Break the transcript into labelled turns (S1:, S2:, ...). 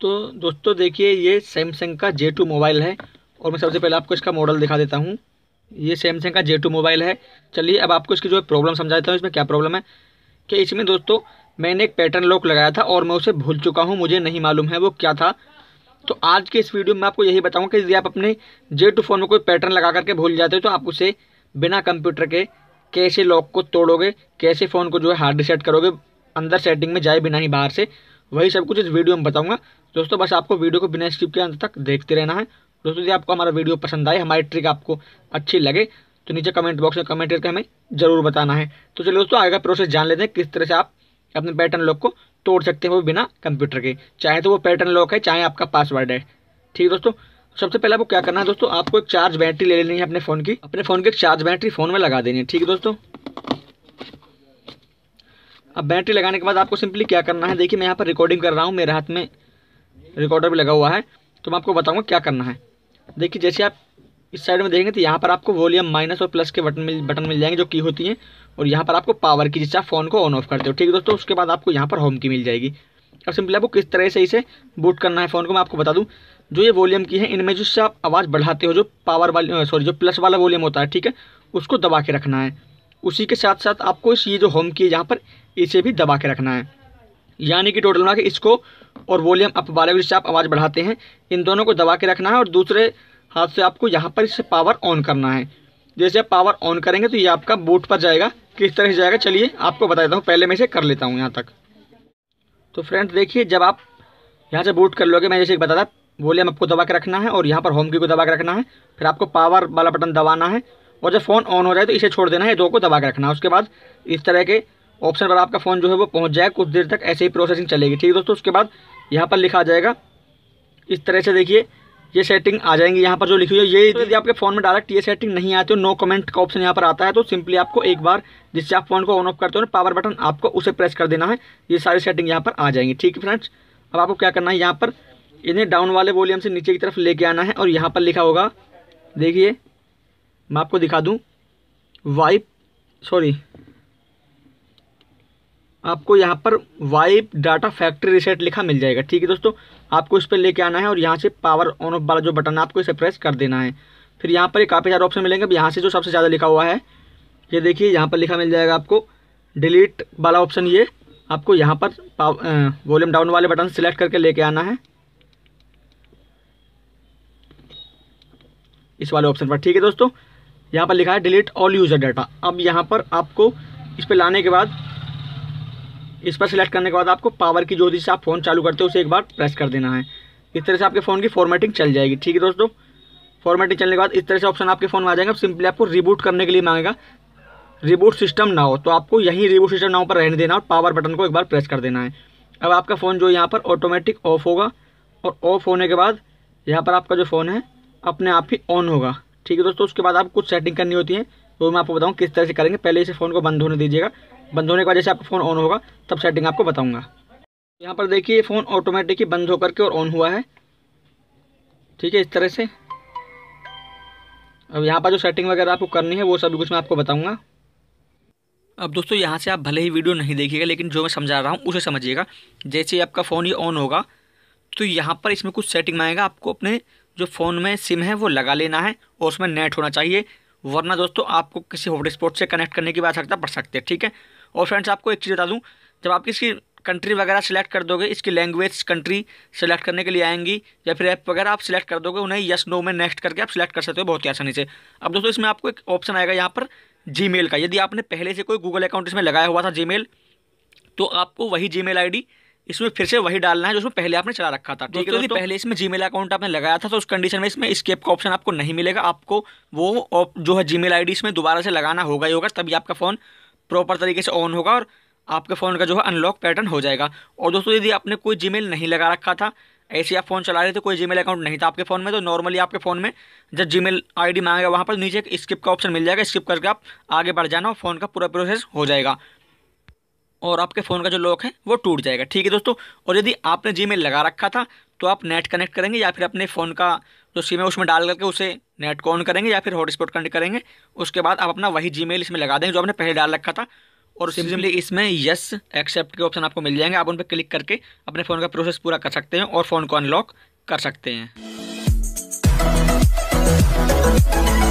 S1: तो दोस्तों देखिए ये सैमसंग का जे टू मोबाइल है और मैं सबसे पहले आपको इसका मॉडल दिखा देता हूँ ये सैमसंग का जे टू मोबाइल है चलिए अब आपको इसकी जो प्रॉब्लम समझा देता हूँ इसमें क्या प्रॉब्लम है कि इसमें दोस्तों मैंने एक पैटर्न लॉक लगाया था और मैं उसे भूल चुका हूँ मुझे नहीं मालूम है वो क्या था तो आज के इस वीडियो में आपको यही बताऊँगा कि यदि आप अपने जे टू फ़ोन में कोई पैटर्न लगा करके भूल जाते हो तो आप उसे बिना कंप्यूटर के कैसे लॉक को तोड़ोगे कैसे फ़ोन को जो है हार्ड रिसेट करोगे अंदर सेटिंग में जाए बिना ही बाहर से वही सब कुछ इस वीडियो में बताऊंगा दोस्तों बस आपको वीडियो को बिना स्किप के अंत तक देखते रहना है दोस्तों यदि आपको हमारा वीडियो पसंद आए हमारी ट्रिक आपको अच्छी लगे तो नीचे कमेंट बॉक्स में कमेंट करके हमें ज़रूर बताना है तो चलिए दोस्तों आगे का प्रोसेस जान लेते हैं किस तरह से आप अपने पैटर्न लॉक को तोड़ सकते हैं वो बिना कंप्यूटर के चाहे तो वो पैटर्न लॉक है चाहे आपका पासवर्ड है ठीक है दोस्तों सबसे पहले आपको क्या करना है दोस्तों आपको एक चार्ज बैटरी ले लेनी है अपने फ़ोन की अपने फ़ोन की एक चार्ज बैटरी फ़ोन में लगा देनी है ठीक है दोस्तों अब बैटरी लगाने के बाद आपको सिंपली क्या करना है देखिए मैं यहाँ पर रिकॉर्डिंग कर रहा हूँ मेरे हाथ में रिकॉर्डर भी लगा हुआ है तो मैं आपको बताऊँगा क्या करना है देखिए जैसे आप इस साइड में देखेंगे तो यहाँ पर आपको वॉल्यूम माइनस और प्लस के बटन मिल बटन मिल जाएंगे जो की होती हैं और यहाँ पर आपको पावर की जिससे आप फ़ोन को ऑन ऑफ करते हो ठीक है दोस्तों उसके बाद आपको यहाँ पर होम की मिल जाएगी अब सिंपली आपको किस तरह से इसे बूट करना है फ़ोन को मैं आपको बता दूँ जो ये वॉल्यूम की है इनमें जिससे आप आवाज़ बढ़ाते हो जो पावर वाली सॉरी जो प्लस वाला वॉल्यूम होता है ठीक है उसको दबा के रखना है उसी के साथ साथ आपको इस ये जो होम की है यहाँ पर इसे भी दबा के रखना है यानी कि टोटल बना के इसको और वॉल्यूम अप वाले जिससे आप आवाज़ बढ़ाते हैं इन दोनों को दबा के रखना है और दूसरे हाथ से आपको यहाँ पर इससे पावर ऑन करना है जैसे आप पावर ऑन करेंगे तो ये आपका बूट पर जाएगा किस तरह से जाएगा चलिए आपको बता देता हूँ पहले मैं इसे कर लेता हूँ यहाँ तक तो फ्रेंड्स देखिए जब आप यहाँ से बूट कर लोगे मैं जैसे बताता वॉल्यूम आपको दबा के रखना है और यहाँ पर होम की को दबा के रखना है फिर आपको पावर वाला बटन दबाना है और जब फ़ोन ऑन हो जाए तो इसे छोड़ देना है दो को दबा के रखना है उसके बाद इस तरह के ऑप्शन पर आपका फ़ोन जो है वो पहुंच जाए कुछ देर तक ऐसे ही प्रोसेसिंग चलेगी ठीक है दोस्तों उसके बाद यहाँ पर लिखा जाएगा इस तरह से देखिए ये सेटिंग आ जाएंगी यहाँ पर जो लिखी हुई है ये यदि आपके फ़ोन में डायरेक्ट ये सेटिंग नहीं आती हो नो कमेंट का ऑप्शन यहाँ पर आता है तो सिंपली आपको एक बार जिससे आप फ़ोन को ऑन ऑफ करते हो पावर बटन आपको उसे प्रेस कर देना है ये सारी सेटिंग यहाँ पर आ जाएंगी ठीक है फ्रेंड्स अब आपको क्या करना है यहाँ पर इन्हें डाउन वाले वॉल्यूम से नीचे की तरफ लेके आना है और यहाँ पर लिखा होगा देखिए मैं आपको दिखा दूँ वाइप सॉरी आपको यहाँ पर वाइप डाटा फैक्ट्री रिसेट लिखा मिल जाएगा ठीक है दोस्तों आपको इस पर लेके आना है और यहाँ से पावर ऑन ऑफ वाला जो बटन है आपको इसे प्रेस कर देना है फिर यहाँ पर काफ़ी सारे ऑप्शन मिलेंगे अब यहाँ से जो सबसे ज़्यादा लिखा हुआ है ये देखिए यहाँ पर लिखा मिल जाएगा आपको डिलीट वाला ऑप्शन ये आपको यहाँ पर वॉल्यूम डाउन वाले बटन सेलेक्ट करके लेके आना है इस वाले ऑप्शन पर ठीक है दोस्तों यहाँ पर लिखा है डिलीट ऑल यूज़र डाटा अब यहाँ पर आपको इस पर लाने के बाद इस पर सिलेक्ट करने के बाद आपको पावर की जो जिससे आप फ़ोन चालू करते हो उसे एक बार प्रेस कर देना है इस तरह से आपके फ़ोन की फॉर्मेटिंग चल जाएगी ठीक है दोस्तों फॉर्मेटिंग चलने के बाद इस तरह से ऑप्शन आपके फ़ोन में आ जाएगा सिंपली आपको रिबूट करने के लिए मांगेगा रिबूट सिस्टम ना हो तो आपको यहीं रिबूट सिस्टम ना पर रहने देना और पावर बटन को एक बार प्रेस कर देना है अब आपका फ़ोन जो यहाँ पर ऑटोमेटिक ऑफ होगा और ऑफ होने के बाद यहाँ पर आपका जो फ़ोन है अपने आप ही ऑन होगा ठीक है दोस्तों उसके बाद आप कुछ सेटिंग करनी होती है वो मैं आपको बताऊँ किस तरह से करेंगे पहले इसे फ़ोन को बंद होने दीजिएगा बंद होने के बाद जैसे आपका फ़ोन ऑन होगा तब सेटिंग आपको बताऊँगा यहाँ पर देखिए फ़ोन ऑटोमेटिक ही बंद होकर के और ऑन हुआ है ठीक है इस तरह से अब यहाँ पर जो सेटिंग वगैरह आपको करनी है वो सभी कुछ मैं आपको बताऊँगा अब दोस्तों यहाँ से आप भले ही वीडियो नहीं देखिएगा लेकिन जो मैं समझा रहा हूँ उसे समझिएगा जैसे ही आपका फ़ोन ये ऑन होगा तो यहाँ पर इसमें कुछ सेटिंग आएगा आपको अपने जो फ़ोन में सिम है वो लगा लेना है और उसमें नेट होना चाहिए वरना दोस्तों आपको किसी स्पॉट से कनेक्ट करने की आवश्यकता पड़ सकती है ठीक है और फ्रेंड्स आपको एक चीज़ बता दूँ जब आप किसी कंट्री वगैरह सेलेक्ट कर दोगे इसकी लैंग्वेज कंट्री सेलेक्ट करने के लिए आएंगी या फिर ऐप वगैरह आप सिलेक्ट कर दोगे उन्हें यस नो में नेक्स्ट करके आप सिलेक्ट कर सकते हो बहुत ही आसानी से अब दोस्तों इसमें आपको एक ऑप्शन आएगा यहाँ पर जीमेल का यदि आपने पहले से कोई गूगल अकाउंट इसमें लगाया हुआ था जीमेल तो आपको वही जीमेल आईडी इसमें फिर से वही डालना है जो उसमें पहले आपने चला रखा था ठीक है यदि पहले इसमें जीमेल अकाउंट आपने लगाया था तो उस कंडीशन में इसमें स्केप का ऑप्शन आपको नहीं मिलेगा आपको वो जो है जीमेल आईडी इसमें दोबारा से लगाना होगा ही होगा तभी आपका फ़ोन प्रॉपर तरीके से ऑन होगा और आपके फ़ोन का जो है अनलॉक पैटर्न हो जाएगा और दोस्तों यदि आपने कोई जीमेल नहीं लगा रखा था ऐसे आप फ़ोन चला रहे थे कोई जीमेल अकाउंट नहीं था आपके फ़ोन में तो नॉर्मली आपके फ़ोन में जब जीमेल आईडी मांगेगा वहाँ पर नीचे एक स्किप का ऑप्शन मिल जाएगा स्किप करके आप आगे बढ़ जाना और फ़ोन का पूरा प्रोसेस हो जाएगा और आपके फ़ोन का जो लॉक है वो टूट जाएगा ठीक है दोस्तों और यदि आपने जी लगा रखा था तो आप नेट कनेक्ट करेंगे या फिर अपने फ़ोन का जो सिम है उसमें डाल करके उसे नेट को ऑन करेंगे या फिर हॉटस्पॉट कनेक्ट करेंगे उसके बाद आप अपना वही जी इसमें लगा देंगे जो आपने पहले डाल रखा था और सिंपली इसमें यस एक्सेप्ट के ऑप्शन आपको मिल जाएंगे आप उन पर क्लिक करके अपने फ़ोन का प्रोसेस पूरा कर सकते हैं और फ़ोन को अनलॉक कर सकते हैं